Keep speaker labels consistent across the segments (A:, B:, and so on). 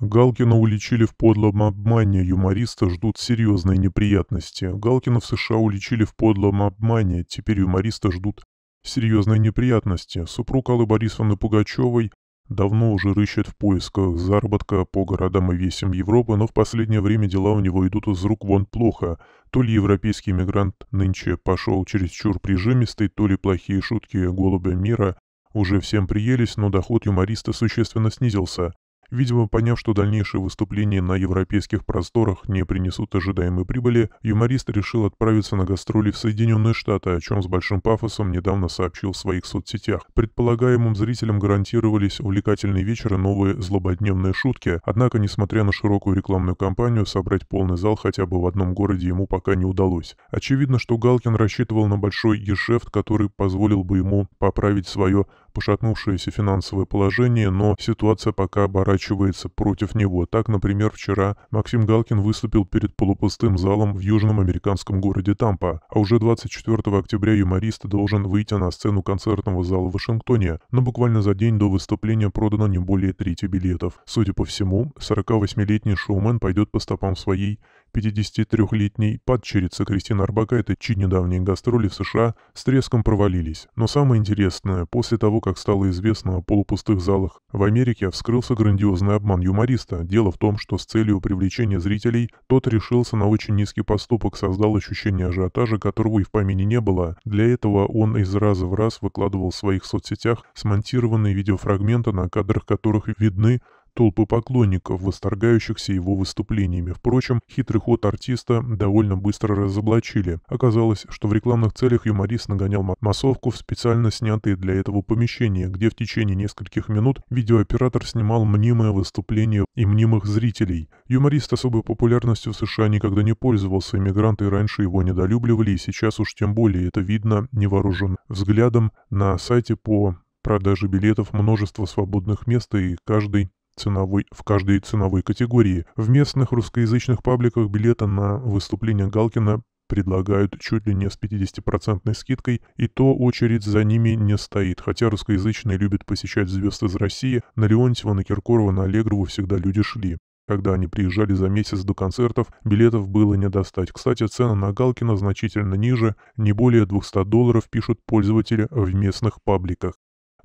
A: Галкина уличили в подлом обмане, юмориста ждут серьезные неприятности. Галкина в США уличили в подлом обмане, теперь юмориста ждут серьезные неприятности. Супруг Аллы Борисовны Пугачевой давно уже рыщет в поисках заработка по городам и весям Европы, но в последнее время дела у него идут из рук вон плохо. То ли европейский мигрант нынче пошел чересчур прижимистый, то ли плохие шутки голубя мира уже всем приелись, но доход юмориста существенно снизился. Видимо, поняв, что дальнейшие выступления на европейских просторах не принесут ожидаемой прибыли, юморист решил отправиться на гастроли в Соединенные Штаты, о чем с большим пафосом недавно сообщил в своих соцсетях. Предполагаемым зрителям гарантировались увлекательные вечеры, новые злободневные шутки, однако, несмотря на широкую рекламную кампанию, собрать полный зал хотя бы в одном городе ему пока не удалось. Очевидно, что Галкин рассчитывал на большой ешефт, который позволил бы ему поправить свое пошатнувшееся финансовое положение, но ситуация пока оборачивается против него. Так, например, вчера Максим Галкин выступил перед полупустым залом в южном американском городе Тампа, а уже 24 октября юморист должен выйти на сцену концертного зала в Вашингтоне, но буквально за день до выступления продано не более трети билетов. Судя по всему, 48-летний шоумен пойдет по стопам своей 53-летней падчерицы Кристины Арбакайте чьи недавние гастроли в США с треском провалились. Но самое интересное, после того, как стало известно о полупустых залах в Америке, вскрылся грандиозный обман юмориста. Дело в том, что с целью привлечения зрителей тот решился на очень низкий поступок, создал ощущение ажиотажа, которого и в помине не было. Для этого он из раза в раз выкладывал в своих соцсетях смонтированные видеофрагменты, на кадрах которых видны Толпы поклонников, восторгающихся его выступлениями. Впрочем, хитрый ход артиста довольно быстро разоблачили. Оказалось, что в рекламных целях юморист нагонял массовку в специально снятые для этого помещения, где в течение нескольких минут видеооператор снимал мнимое выступление и мнимых зрителей. Юморист особой популярностью в США никогда не пользовался, иммигранты раньше его недолюбливали, и сейчас уж тем более это видно невооруженным взглядом на сайте по продаже билетов множество свободных мест, и каждый ценовой в каждой ценовой категории. В местных русскоязычных пабликах билеты на выступление Галкина предлагают чуть ли не с 50% скидкой, и то очередь за ними не стоит, хотя русскоязычные любят посещать звезд из России, на Леонтьева, на Киркорова, на Аллегрову всегда люди шли. Когда они приезжали за месяц до концертов, билетов было не достать. Кстати, цены на Галкина значительно ниже, не более 200 долларов пишут пользователи в местных пабликах.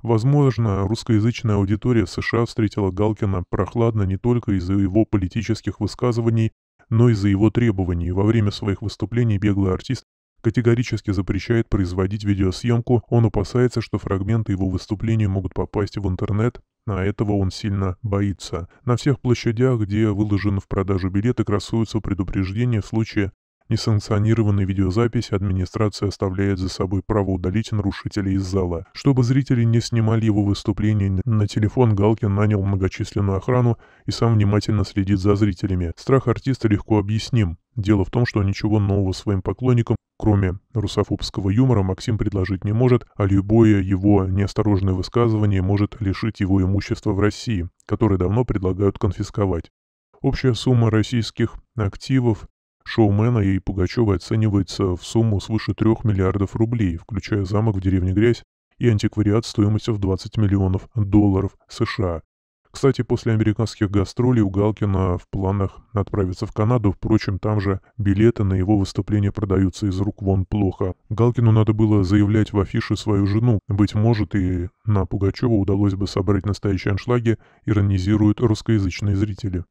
A: Возможно, русскоязычная аудитория в США встретила Галкина прохладно не только из-за его политических высказываний, но и из-за его требований. Во время своих выступлений беглый артист категорически запрещает производить видеосъемку, он опасается, что фрагменты его выступления могут попасть в интернет, а этого он сильно боится. На всех площадях, где выложены в продажу билеты, красуются предупреждения в случае Несанкционированной видеозаписи администрация оставляет за собой право удалить нарушителей из зала. Чтобы зрители не снимали его выступление, на телефон Галкин нанял многочисленную охрану и сам внимательно следит за зрителями. Страх артиста легко объясним. Дело в том, что ничего нового своим поклонникам, кроме русофобского юмора, Максим предложить не может, а любое его неосторожное высказывание может лишить его имущества в России, которое давно предлагают конфисковать. Общая сумма российских активов Шоумена и Пугачева оценивается в сумму свыше 3 миллиардов рублей, включая замок в деревне Грязь и антиквариат стоимостью в 20 миллионов долларов США. Кстати, после американских гастролей у Галкина в планах отправиться в Канаду, впрочем, там же билеты на его выступление продаются из рук вон плохо. Галкину надо было заявлять в афише свою жену, быть может и на Пугачева удалось бы собрать настоящие аншлаги, иронизируют русскоязычные зрители.